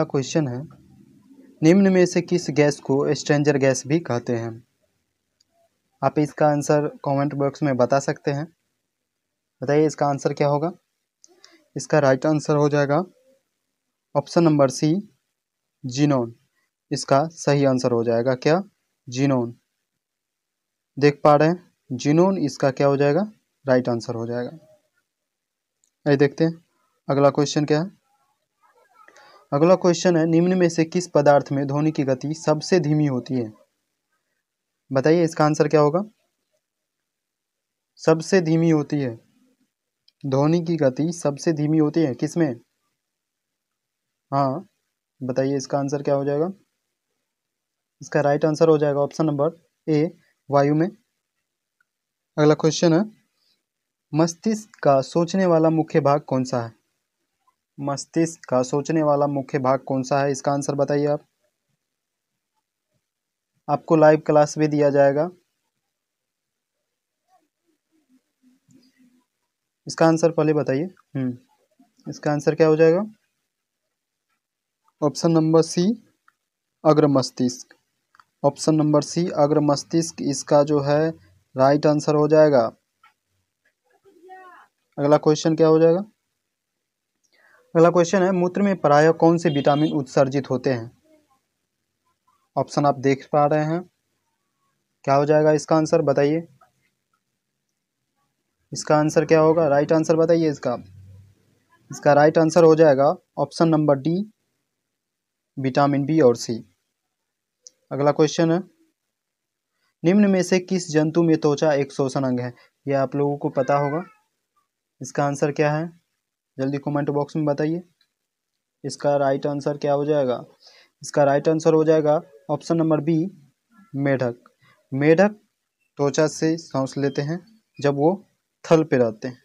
पहला क्वेश्चन है निम्न में से किस गैस को स्ट्रेंजर गैस भी कहते हैं आप इसका आंसर कमेंट बॉक्स में बता सकते हैं बताइए इसका आंसर क्या होगा इसका राइट आंसर हो जाएगा ऑप्शन नंबर सी जीनोन इसका सही आंसर हो जाएगा क्या जीनोन देख पा रहे हैं जीनोन इसका क्या हो जाएगा राइट आंसर हो जाएगा आइए देखते हैं अगला क्वेश्चन क्या है अगला क्वेश्चन है निम्न में से किस पदार्थ में ध्वनि की गति सबसे धीमी होती है बताइए इसका आंसर क्या होगा सबसे धीमी होती है ध्वनि की गति सबसे धीमी होती है किसमें हाँ बताइए इसका आंसर क्या हो जाएगा इसका राइट आंसर हो जाएगा ऑप्शन नंबर ए वायु में अगला क्वेश्चन है मस्तिष्क का सोचने वाला मुख्य भाग कौन सा है मस्तिष्क का सोचने वाला मुख्य भाग कौन सा है इसका आंसर बताइए आप आपको लाइव क्लास भी दिया जाएगा इसका आंसर पहले बताइए हम्म इसका आंसर क्या हो जाएगा ऑप्शन नंबर सी अग्र मस्तिष्क ऑप्शन नंबर सी अग्र मस्तिष्क इसका जो है राइट आंसर हो जाएगा अगला क्वेश्चन क्या हो जाएगा अगला क्वेश्चन है मूत्र में प्राय कौन से विटामिन उत्सर्जित होते हैं ऑप्शन आप देख पा रहे हैं क्या हो जाएगा इसका आंसर बताइए इसका आंसर क्या होगा राइट आंसर बताइए इसका इसका राइट आंसर हो जाएगा option number D vitamin B और सी अगला क्वेश्चन है निम्न में से किस जंतु में त्वचा एक शोषण अंग है यह आप लोगों को पता होगा इसका आंसर क्या है जल्दी कमेंट बॉक्स में बताइए इसका राइट आंसर क्या हो जाएगा इसका राइट आंसर हो जाएगा ऑप्शन नंबर बी मेढक मेढक त्वचा से सांस लेते हैं जब वो थल पे रहते हैं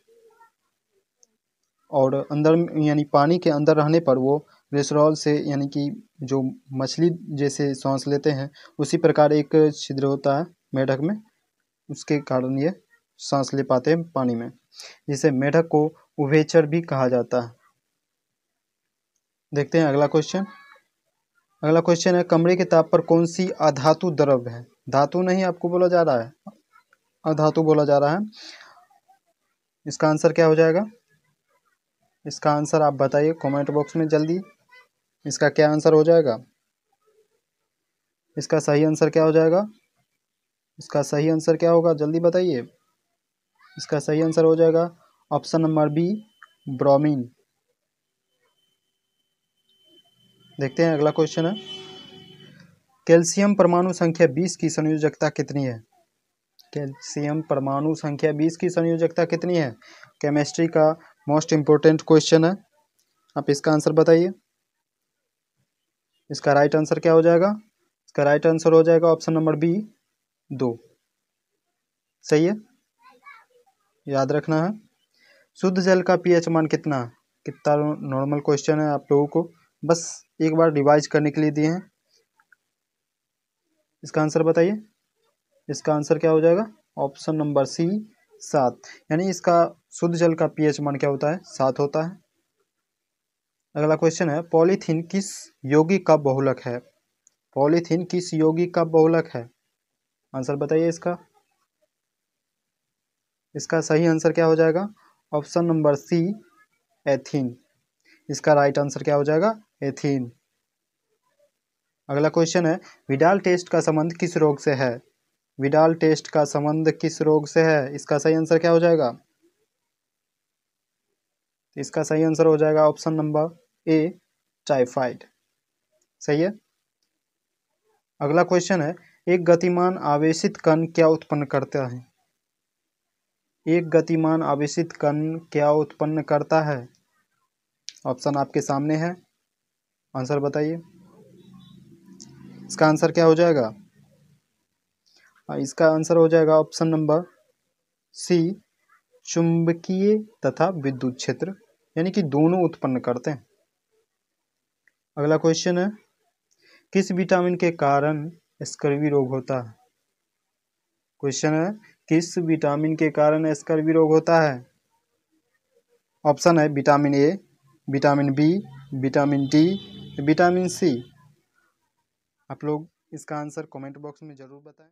और अंदर यानी पानी के अंदर रहने पर वो ग्लिसरॉल से यानी कि जो मछली जैसे सांस लेते हैं उसी प्रकार एक छिद्र होता है मेढक में उसके कारण ये सांस ले पाते हैं पानी में जिसे मेढक को उभेचर भी कहा जाता है देखते हैं अगला क्वेश्चन अगला क्वेश्चन है कमरे के ताप पर कौन सी अधातु द्रव्य है धातु नहीं आपको बोला जा रहा है अधातु बोला जा रहा है इसका आंसर क्या हो जाएगा इसका आंसर आप बताइए कमेंट बॉक्स में जल्दी इसका क्या आंसर हो जाएगा इसका सही आंसर क्या हो जाएगा इसका सही आंसर क्या होगा जल्दी बताइए इसका सही आंसर हो जाएगा ऑप्शन नंबर बी ब्रोमीन देखते हैं अगला क्वेश्चन है कैल्शियम परमाणु संख्या 20 की संयोजकता कितनी है कैल्शियम परमाणु संख्या 20 की संयोजकता कितनी है केमिस्ट्री का मोस्ट इम्पोर्टेंट क्वेश्चन है आप इसका आंसर बताइए इसका राइट आंसर क्या हो जाएगा इसका राइट आंसर हो जाएगा ऑप्शन नंबर बी दो सही है याद रखना है शुद्ध जल का पीएच मान कितना कितना नॉर्मल क्वेश्चन है आप लोगों को बस एक बार रिवाइज करने के लिए दिए हैं इसका आंसर बताइए इसका आंसर क्या हो जाएगा ऑप्शन नंबर सी सात यानी इसका शुद्ध जल का पीएच मान क्या होता है सात होता है अगला क्वेश्चन है पॉलीथीन किस योगी का बहुलक है पॉलीथीन किस योगी का बहुलक है आंसर बताइए इसका इसका सही आंसर क्या हो जाएगा ऑप्शन नंबर सी एथीन इसका राइट आंसर क्या हो जाएगा एथीन अगला क्वेश्चन है विडाल टेस्ट का संबंध किस रोग से है विडाल टेस्ट का संबंध किस रोग से है इसका सही आंसर क्या हो जाएगा इसका सही आंसर हो जाएगा ऑप्शन नंबर ए टाइफाइड सही है अगला क्वेश्चन है एक गतिमान आवेशित कण क्या उत्पन्न करता है एक गतिमान आवेशित कण क्या उत्पन्न करता है ऑप्शन आपके सामने है आंसर बताइए इसका आंसर क्या हो जाएगा हाँ, इसका आंसर हो जाएगा ऑप्शन नंबर सी चुंबकीय तथा विद्युत क्षेत्र यानी कि दोनों उत्पन्न करते हैं अगला क्वेश्चन है किस विटामिन के कारण स्कर्वी रोग होता है क्वेश्चन है किस विटामिन के कारण स्कर्वी रोग होता है ऑप्शन है vitamin A vitamin B vitamin D vitamin C आप लोग इसका आंसर कमेंट बॉक्स में ज़रूर बताएं